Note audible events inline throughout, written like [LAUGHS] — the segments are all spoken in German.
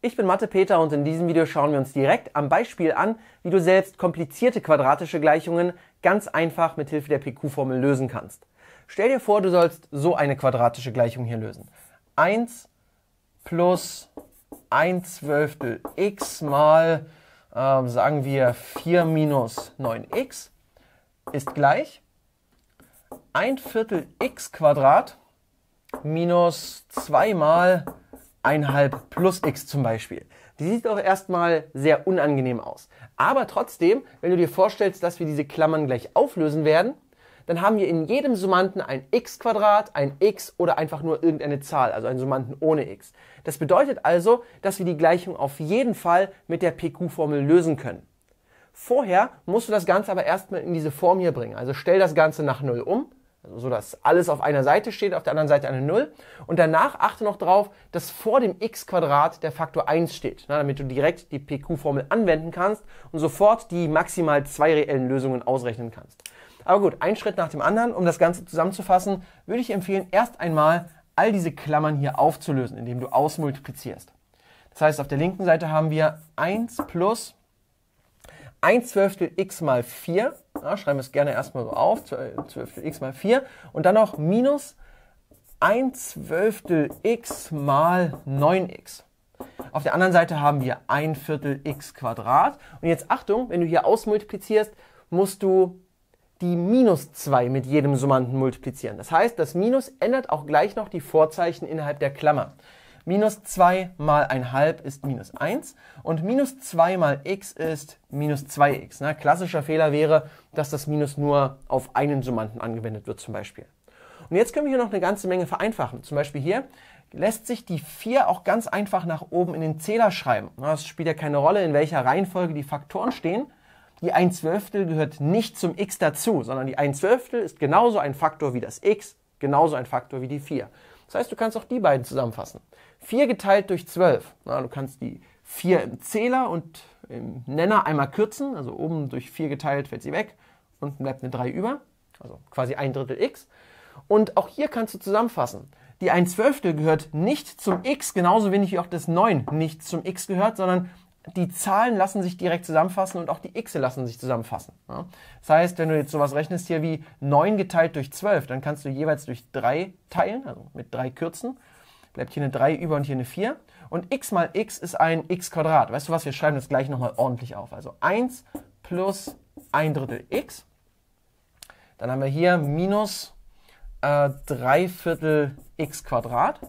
Ich bin Mathe Peter und in diesem Video schauen wir uns direkt am Beispiel an, wie du selbst komplizierte quadratische Gleichungen ganz einfach mit Hilfe der PQ-Formel lösen kannst. Stell dir vor, du sollst so eine quadratische Gleichung hier lösen. 1 plus 1 Zwölftel x mal, ähm, sagen wir, 4 minus 9x ist gleich 1 Viertel x Quadrat minus 2 mal 1,5 plus X zum Beispiel. Die sieht auch erstmal sehr unangenehm aus. Aber trotzdem, wenn du dir vorstellst, dass wir diese Klammern gleich auflösen werden, dann haben wir in jedem Summanden ein x Quadrat, ein x oder einfach nur irgendeine Zahl, also einen Summanden ohne x. Das bedeutet also, dass wir die Gleichung auf jeden Fall mit der PQ-Formel lösen können. Vorher musst du das Ganze aber erstmal in diese Form hier bringen. Also stell das Ganze nach 0 um so dass alles auf einer Seite steht, auf der anderen Seite eine 0. Und danach achte noch drauf, dass vor dem x-Quadrat der Faktor 1 steht, na, ne, damit du direkt die PQ-Formel anwenden kannst und sofort die maximal zwei reellen Lösungen ausrechnen kannst. Aber gut, ein Schritt nach dem anderen, um das Ganze zusammenzufassen, würde ich empfehlen, erst einmal all diese Klammern hier aufzulösen, indem du ausmultiplizierst. Das heißt, auf der linken Seite haben wir 1 plus 1 Zwölftel x mal 4 ja, schreiben wir es gerne erstmal so auf, 12 x mal 4 und dann noch minus 1 Zwölftel x mal 9x. Auf der anderen Seite haben wir 1 Viertel x Quadrat. Und jetzt Achtung, wenn du hier ausmultiplizierst, musst du die minus 2 mit jedem Summanden multiplizieren. Das heißt, das Minus ändert auch gleich noch die Vorzeichen innerhalb der Klammer. Minus 2 mal 1 halb ist minus 1 und minus 2 mal x ist minus 2x. Ne? Klassischer Fehler wäre, dass das Minus nur auf einen Summanden angewendet wird zum Beispiel. Und jetzt können wir hier noch eine ganze Menge vereinfachen. Zum Beispiel hier lässt sich die 4 auch ganz einfach nach oben in den Zähler schreiben. Es spielt ja keine Rolle, in welcher Reihenfolge die Faktoren stehen. Die 1 Zwölftel gehört nicht zum x dazu, sondern die 1 Zwölftel ist genauso ein Faktor wie das x, genauso ein Faktor wie die 4. Das heißt, du kannst auch die beiden zusammenfassen. 4 geteilt durch 12. Na, du kannst die 4 im Zähler und im Nenner einmal kürzen, also oben durch 4 geteilt fällt sie weg, unten bleibt eine 3 über, also quasi ein Drittel x. Und auch hier kannst du zusammenfassen. Die 1 Zwölftel gehört nicht zum x, genauso wenig wie auch das 9 nicht zum x gehört, sondern die Zahlen lassen sich direkt zusammenfassen und auch die x lassen sich zusammenfassen. Ja? Das heißt, wenn du jetzt sowas rechnest hier wie 9 geteilt durch 12, dann kannst du jeweils durch 3 teilen, also mit 3 kürzen bleibt hier eine 3 über und hier eine 4. Und x mal x ist ein x Quadrat. Weißt du was, wir schreiben das gleich nochmal ordentlich auf. Also 1 plus 1 Drittel x. Dann haben wir hier minus äh, 3 Viertel x Quadrat.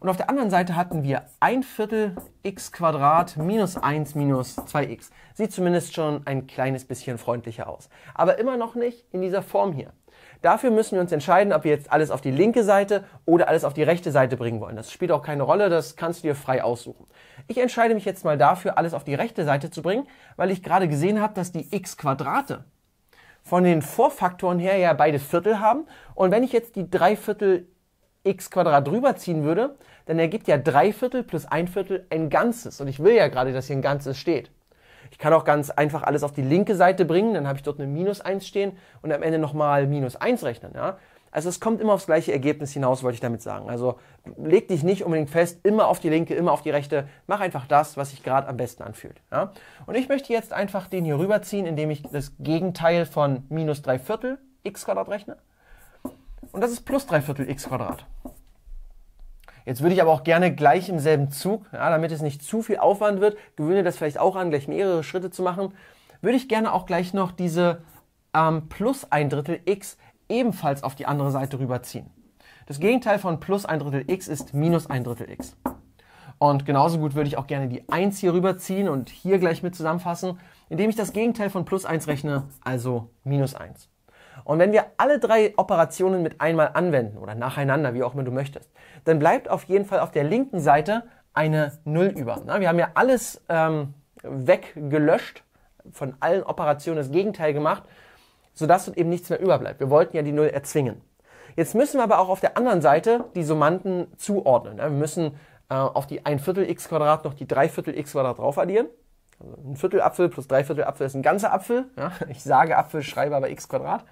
Und auf der anderen Seite hatten wir ein Viertel x Quadrat minus 1 minus 2x. Sieht zumindest schon ein kleines bisschen freundlicher aus. Aber immer noch nicht in dieser Form hier. Dafür müssen wir uns entscheiden, ob wir jetzt alles auf die linke Seite oder alles auf die rechte Seite bringen wollen. Das spielt auch keine Rolle, das kannst du dir frei aussuchen. Ich entscheide mich jetzt mal dafür, alles auf die rechte Seite zu bringen, weil ich gerade gesehen habe, dass die x Quadrate von den Vorfaktoren her ja beide Viertel haben. Und wenn ich jetzt die drei Viertel x Quadrat drüber ziehen würde, dann ergibt ja 3 Viertel plus 1 Viertel ein Ganzes. Und ich will ja gerade, dass hier ein Ganzes steht. Ich kann auch ganz einfach alles auf die linke Seite bringen, dann habe ich dort eine minus 1 stehen und am Ende nochmal minus 1 rechnen. Ja? Also es kommt immer aufs gleiche Ergebnis hinaus, wollte ich damit sagen. Also leg dich nicht unbedingt fest, immer auf die linke, immer auf die rechte. Mach einfach das, was sich gerade am besten anfühlt. Ja? Und ich möchte jetzt einfach den hier rüberziehen, indem ich das Gegenteil von minus 3 Viertel x Quadrat rechne. Und das ist plus 3 Viertel x Quadrat. Jetzt würde ich aber auch gerne gleich im selben Zug, ja, damit es nicht zu viel Aufwand wird, gewöhne das vielleicht auch an, gleich mehrere Schritte zu machen, würde ich gerne auch gleich noch diese ähm, plus ein Drittel x ebenfalls auf die andere Seite rüberziehen. Das Gegenteil von plus ein Drittel x ist minus ein Drittel x. Und genauso gut würde ich auch gerne die 1 hier rüberziehen und hier gleich mit zusammenfassen, indem ich das Gegenteil von plus 1 rechne, also minus 1. Und wenn wir alle drei Operationen mit einmal anwenden oder nacheinander, wie auch immer du möchtest, dann bleibt auf jeden Fall auf der linken Seite eine Null über. wir haben ja alles ähm, weggelöscht, von allen Operationen das Gegenteil gemacht, sodass eben nichts mehr überbleibt. Wir wollten ja die Null erzwingen. Jetzt müssen wir aber auch auf der anderen Seite die Summanden zuordnen. Wir müssen äh, auf die ein Viertel x Quadrat noch die drei Viertel x Quadrat drauf addieren also ein Viertel Apfel plus drei Viertel Apfel ist ein ganzer Apfel. Ja? [LAUGHS] Ich sage Apfel, schreibe aber x Quadrat.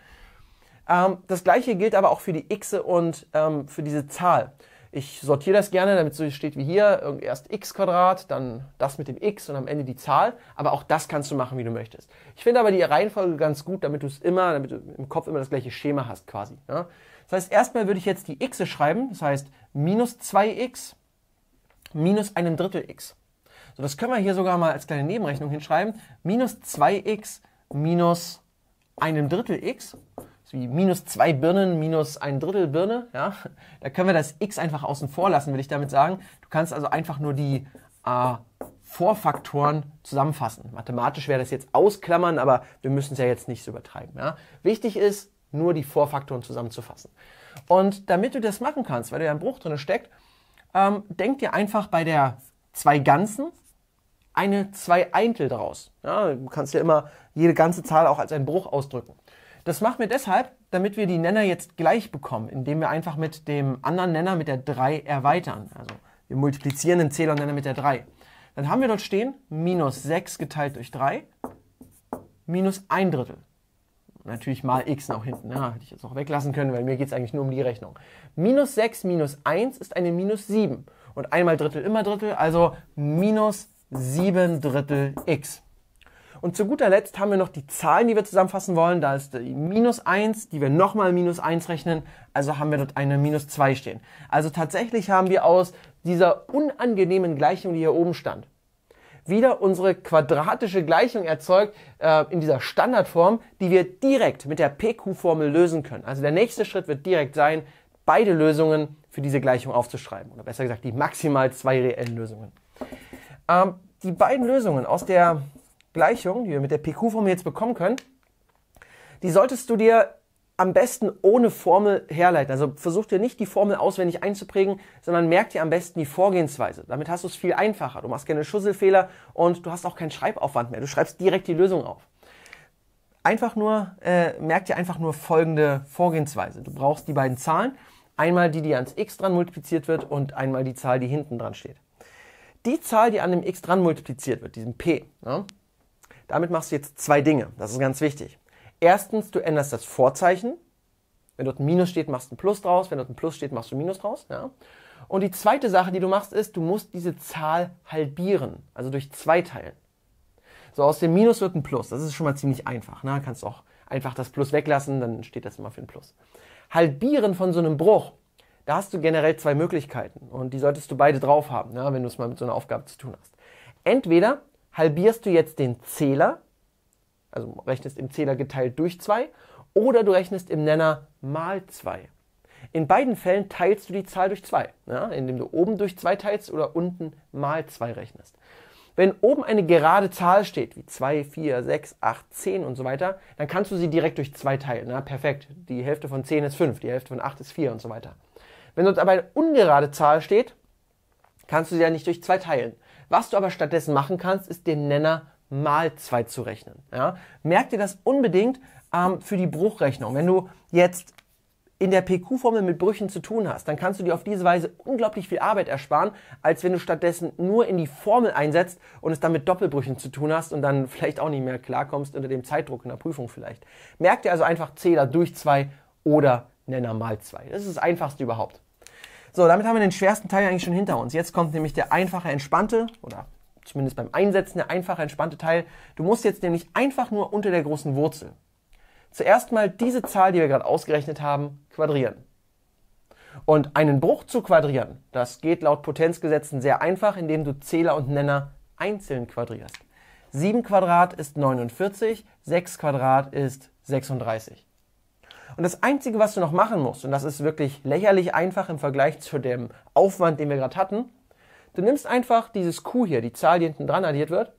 Ähm, das gleiche gilt aber auch für die x und ähm, für diese Zahl. Ich sortiere das gerne, damit es so steht wie hier, erst x Quadrat, dann das mit dem x und am Ende die Zahl. Aber auch das kannst du machen, wie du möchtest. Ich finde aber die Reihenfolge ganz gut, damit du es immer, damit du im Kopf immer das gleiche Schema hast quasi. Ja? Das heißt, erstmal würde ich jetzt die x schreiben, das heißt minus 2x minus einem Drittel x. So, also das können wir hier sogar mal als kleine Nebenrechnung hinschreiben. Minus 2x minus einem Drittel x, wie minus zwei Birnen minus ein Drittel Birne, ja, da können wir das x einfach außen vor lassen, will ich damit sagen. Du kannst also einfach nur die äh, Vorfaktoren zusammenfassen. Mathematisch wäre das jetzt ausklammern, aber wir müssen es ja jetzt nicht so übertreiben. Ja. Wichtig ist, nur die Vorfaktoren zusammenzufassen. Und damit du das machen kannst, weil da ja ein Bruch drin steckt, ähm, denk dir einfach bei der zwei Ganzen, eine zwei Eintel draus. Ja, du kannst ja immer jede ganze Zahl auch als einen Bruch ausdrücken. Das machen wir deshalb, damit wir die Nenner jetzt gleich bekommen, indem wir einfach mit dem anderen Nenner mit der 3 erweitern. Also wir multiplizieren den Zählernenner mit der 3. Dann haben wir dort stehen minus 6 geteilt durch 3 minus ein Drittel. Natürlich mal x nach hinten. Ja, hätte ich jetzt auch weglassen können, weil mir geht es eigentlich nur um die Rechnung. Minus 6 minus 1 ist eine minus 7. Und einmal Drittel, immer Drittel, also minus 7 Drittel x. Und zu guter Letzt haben wir noch die Zahlen, die wir zusammenfassen wollen. Da ist die minus 1, die wir nochmal minus 1 rechnen. Also haben wir dort eine minus 2 stehen. Also tatsächlich haben wir aus dieser unangenehmen Gleichung, die hier oben stand, wieder unsere quadratische Gleichung erzeugt äh, in dieser Standardform, die wir direkt mit der PQ-Formel lösen können. Also der nächste Schritt wird direkt sein, beide Lösungen für diese Gleichung aufzuschreiben. Oder besser gesagt, die maximal zwei reellen Lösungen. Ähm, die beiden Lösungen aus der Gleichung, die wir mit der PQ-Formel jetzt bekommen können, die solltest du dir am besten ohne Formel herleiten. Also versuch dir nicht die Formel auswendig einzuprägen, sondern merk dir am besten die Vorgehensweise. Damit hast du es viel einfacher. Du machst keine Schusselfehler und du hast auch keinen Schreibaufwand mehr. Du schreibst direkt die Lösung auf. Einfach nur, äh, merk dir einfach nur folgende Vorgehensweise. Du brauchst die beiden Zahlen. Einmal die, die ans x dran multipliziert wird und einmal die Zahl, die hinten dran steht die Zahl, die an dem x dran multipliziert wird, diesem p, ja, damit machst du jetzt zwei Dinge. Das ist ganz wichtig. Erstens, du änderst das Vorzeichen. Wenn dort ein Minus steht, machst du ein Plus draus. Wenn dort ein Plus steht, machst du ein Minus draus. Ja. Und die zweite Sache, die du machst, ist, du musst diese Zahl halbieren. Also durch zwei teilen. So, aus dem Minus wird ein Plus. Das ist schon mal ziemlich einfach. Ne? Kannst auch einfach das Plus weglassen, dann steht das immer für ein Plus. Halbieren von so einem Bruch da hast du generell zwei Möglichkeiten und die solltest du beide drauf haben, ja, ne, wenn du es mal mit so einer Aufgabe zu tun hast. Entweder halbierst du jetzt den Zähler, also rechnest im Zähler geteilt durch zwei, oder du rechnest im Nenner mal zwei. In beiden Fällen teilst du die Zahl durch 2, ja, ne, indem du oben durch 2 teilst oder unten mal 2 rechnest. Wenn oben eine gerade Zahl steht, wie 2, 4, 6, 8, 10 und so weiter, dann kannst du sie direkt durch 2 teilen. Ja, ne, perfekt. Die Hälfte von 10 ist 5, die Hälfte von 8 ist 4 und so weiter. Wenn dort aber eine ungerade Zahl steht, kannst du sie ja nicht durch zwei teilen. Was du aber stattdessen machen kannst, ist den Nenner mal zwei zu rechnen. Ja? Merk dir das unbedingt ähm, für die Bruchrechnung. Wenn du jetzt in der PQ-Formel mit Brüchen zu tun hast, dann kannst du dir auf diese Weise unglaublich viel Arbeit ersparen, als wenn du stattdessen nur in die Formel einsetzt und es dann mit Doppelbrüchen zu tun hast und dann vielleicht auch nicht mehr klarkommst unter dem Zeitdruck in der Prüfung vielleicht. Merk dir also einfach Zähler durch zwei oder Nenner mal zwei. Das ist das einfachste überhaupt. So, damit haben wir den schwersten Teil eigentlich schon hinter uns. Jetzt kommt nämlich der einfache, entspannte oder zumindest beim Einsetzen der einfache, entspannte Teil. Du musst jetzt nämlich einfach nur unter der großen Wurzel. Zuerst mal diese Zahl, die wir gerade ausgerechnet haben, quadrieren. Und einen Bruch zu quadrieren, das geht laut Potenzgesetzen sehr einfach, indem du Zähler und Nenner einzeln quadrierst. 7 Quadrat ist 49, 6 Quadrat ist 36. Und das Einzige, was du noch machen musst, und das ist wirklich lächerlich einfach im Vergleich zu dem Aufwand, den wir gerade hatten, du nimmst einfach dieses Q hier, die Zahl, die hinten dran addiert wird,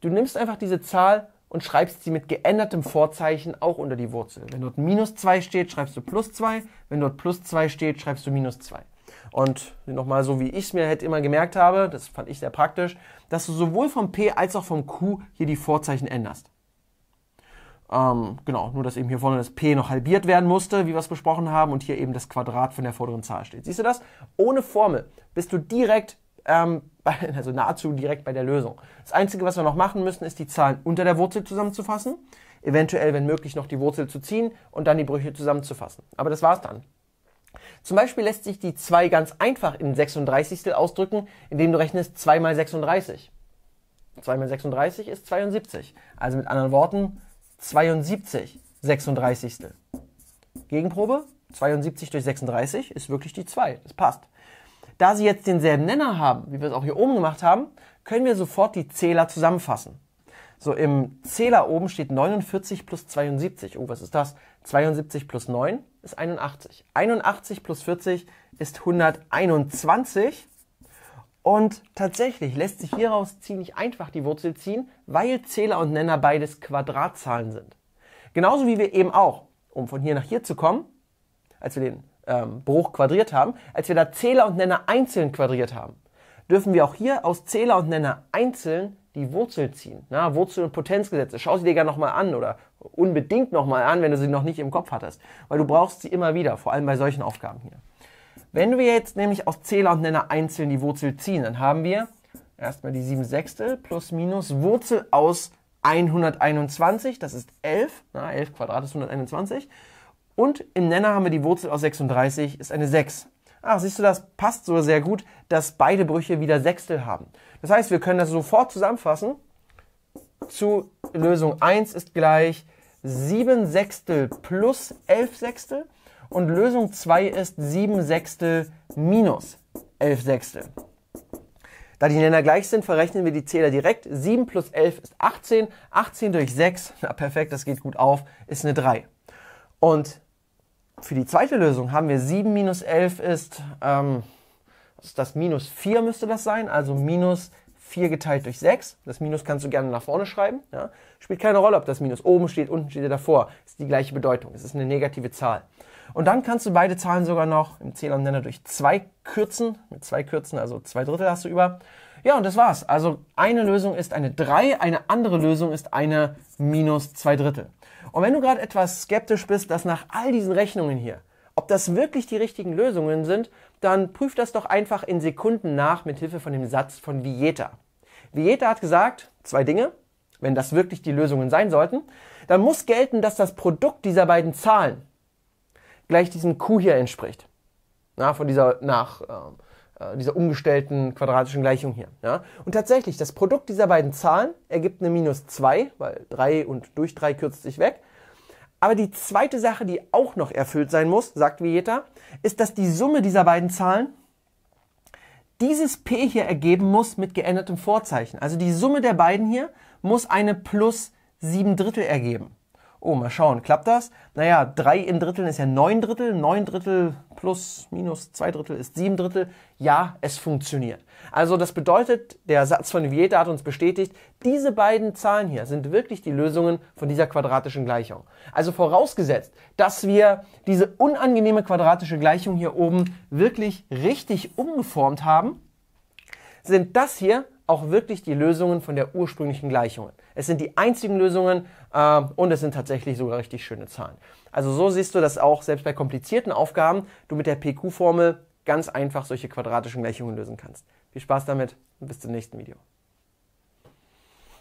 du nimmst einfach diese Zahl und schreibst sie mit geändertem Vorzeichen auch unter die Wurzel. Wenn dort minus 2 steht, schreibst du plus 2. Wenn dort plus 2 steht, schreibst du minus 2. Und nochmal so, wie ich es mir halt immer gemerkt habe, das fand ich sehr praktisch, dass du sowohl vom P als auch vom Q hier die Vorzeichen änderst. Ähm, genau, nur dass eben hier vorne das P noch halbiert werden musste, wie wir es besprochen haben, und hier eben das Quadrat von der vorderen Zahl steht. Siehst du das? Ohne Formel bist du direkt, ähm, bei, [LAUGHS] also nahezu direkt bei der Lösung. Das Einzige, was wir noch machen müssen, ist die Zahlen unter der Wurzel zusammenzufassen, eventuell, wenn möglich, noch die Wurzel zu ziehen und dann die Brüche zusammenzufassen. Aber das war's dann. Zum Beispiel lässt sich die 2 ganz einfach in 36. ausdrücken, indem du rechnest 2 mal 36. 2 mal 36 ist 72. Also mit anderen Worten, 72 36. Gegenprobe 72 durch 36 ist wirklich die 2. Das passt. Da sie jetzt denselben Nenner haben, wie wir es auch hier oben gemacht haben, können wir sofort die Zähler zusammenfassen. So, im Zähler oben steht 49 plus 72. Oh, was ist das? 72 plus 9 ist 81. 81 plus 40 ist 121. Und tatsächlich lässt sich hieraus ziemlich einfach die Wurzel ziehen, weil Zähler und Nenner beides Quadratzahlen sind. Genauso wie wir eben auch, um von hier nach hier zu kommen, als wir den ähm, Bruch quadriert haben, als wir da Zähler und Nenner einzeln quadriert haben, dürfen wir auch hier aus Zähler und Nenner einzeln die Wurzel ziehen. Na, Wurzel- und Potenzgesetze. Schau sie dir gerne nochmal an oder unbedingt nochmal an, wenn du sie noch nicht im Kopf hattest. Weil du brauchst sie immer wieder, vor allem bei solchen Aufgaben hier. Wenn wir jetzt nämlich aus Zähler und Nenner einzeln die Wurzel ziehen, dann haben wir erstmal die 7 Sechstel plus minus Wurzel aus 121, das ist 11, na, 11 Quadrat ist 121. Und im Nenner haben wir die Wurzel aus 36, ist eine 6. Ach, siehst du, das passt so sehr gut, dass beide Brüche wieder Sechstel haben. Das heißt, wir können das sofort zusammenfassen. Zu Lösung 1 ist gleich 7 Sechstel plus 11 Sechstel und Lösung 2 ist 7 Sechstel minus 11 Sechstel. Da die Nenner gleich sind, verrechnen wir die Zähler direkt. 7 plus 11 ist 18. 18 durch 6, [LAUGHS] na perfekt, das geht gut auf, ist eine 3. Und für die zweite Lösung haben wir 7 minus 11 ist, ähm, ist das minus 4 müsste das sein, also minus 4 geteilt durch 6. Das Minus kannst du gerne nach vorne schreiben. Ja. Spielt keine Rolle, ob das Minus oben steht, unten steht oder davor. Ist die gleiche Bedeutung. Es ist eine negative Zahl. Und dann kannst du beide Zahlen sogar noch im Zähler und Nenner durch zwei kürzen. Mit zwei kürzen, also zwei Drittel hast du über. Ja, und das war's. Also eine Lösung ist eine 3, eine andere Lösung ist eine minus zwei Drittel. Und wenn du gerade etwas skeptisch bist, dass nach all diesen Rechnungen hier, ob das wirklich die richtigen Lösungen sind, dann prüf das doch einfach in Sekunden nach mit Hilfe von dem Satz von Vieta. Vieta hat gesagt, zwei Dinge, wenn das wirklich die Lösungen sein sollten, dann muss gelten, dass das Produkt dieser beiden Zahlen gleich diesem Q hier entspricht. Na, von dieser, nach äh, äh, dieser umgestellten quadratischen Gleichung hier. Ja? Und tatsächlich, das Produkt dieser beiden Zahlen ergibt eine minus 2, weil 3 und durch 3 kürzt sich weg. Aber die zweite Sache, die auch noch erfüllt sein muss, sagt Vieta, ist, dass die Summe dieser beiden Zahlen dieses P hier ergeben muss mit geändertem Vorzeichen. Also die Summe der beiden hier muss eine plus 7 Drittel ergeben. Oh, mal schauen, klappt das? Naja, drei in Dritteln ist ja neun Drittel, neun Drittel plus minus zwei Drittel ist sieben Drittel. Ja, es funktioniert. Also das bedeutet, der Satz von Vieta hat uns bestätigt, diese beiden Zahlen hier sind wirklich die Lösungen von dieser quadratischen Gleichung. Also vorausgesetzt, dass wir diese unangenehme quadratische Gleichung hier oben wirklich richtig umgeformt haben, sind das hier auch wirklich die Lösungen von der ursprünglichen Gleichung. Es sind die einzigen Lösungen äh, und es sind tatsächlich sogar richtig schöne Zahlen. Also so siehst du, dass auch selbst bei komplizierten Aufgaben du mit der PQ-Formel ganz einfach solche quadratischen Gleichungen lösen kannst. Viel Spaß damit und bis zum nächsten Video.